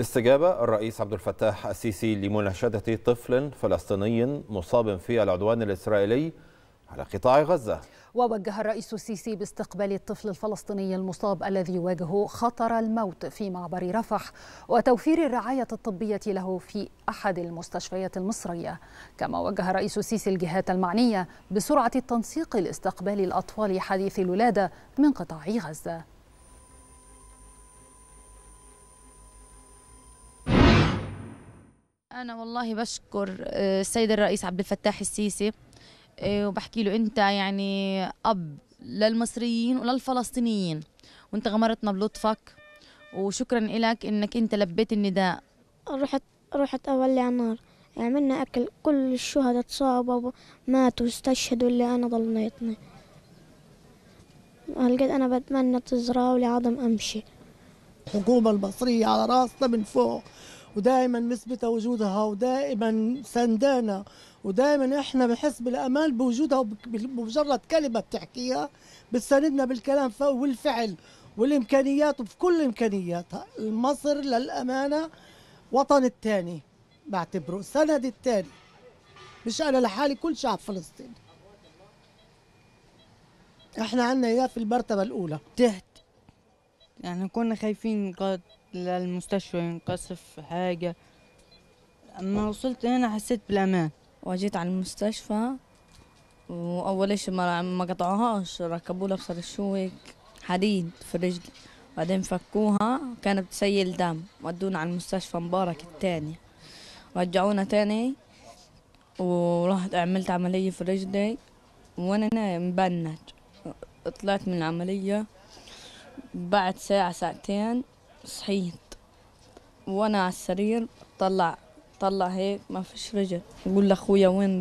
استجاب الرئيس عبد الفتاح السيسي لمناشدة طفل فلسطيني مصاب في العدوان الإسرائيلي على قطاع غزة ووجه الرئيس السيسي باستقبال الطفل الفلسطيني المصاب الذي يواجه خطر الموت في معبر رفح وتوفير الرعاية الطبية له في أحد المستشفيات المصرية كما وجه الرئيس السيسي الجهات المعنية بسرعة التنسيق لاستقبال الأطفال حديثي الولادة من قطاع غزة أنا والله بشكر آه، السيد الرئيس عبد الفتاح السيسي آه، وبحكي له أنت يعني أب للمصريين وللفلسطينيين وأنت غمرتنا بلطفك وشكرا لك أنك أنت لبيت النداء رحت رحت أولع نار عملنا أكل كل الشهداء تصابوا ماتوا استشهدوا اللي أنا ضليتني هلقد أنا بتمنى تزرعوا لعظم أمشي الحكومة المصرية على راسنا من فوق ودائما مثبتة وجودها ودائما سندانة ودائما احنا بنحس بالامان بوجودها بمجرد كلمة بتحكيها بتساندنا بالكلام والفعل والامكانيات وفي كل امكانياتها مصر للامانة وطن الثاني بعتبره سند الثاني مش انا لحالي كل شعب فلسطين احنا عنا اياه في المرتبة الاولى تهت يعني كنا خايفين قد للمستشفى ينقصف حاجة أما وصلت هنا حسيت بالأمان وجيت على المستشفى وأول شيء ما, ما قطعوهاش ركبوا لها بصر حديد في رجلي بعدين فكوها كانت بتسيل دم ودونا على المستشفى مبارك التاني رجعونا تاني ورحت عملت عملية في رجلي وأنا نايم بنت طلعت من العملية بعد ساعة ساعتين صحيت وانا على السرير طلع طلع هيك ما فيش رجل يقول لاخويا وين